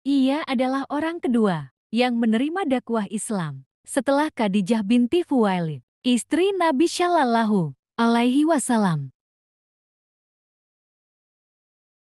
Ia adalah orang kedua yang menerima dakwah Islam setelah Khadijah binti Fuwailid, istri Nabi Shallallahu alaihi wasallam.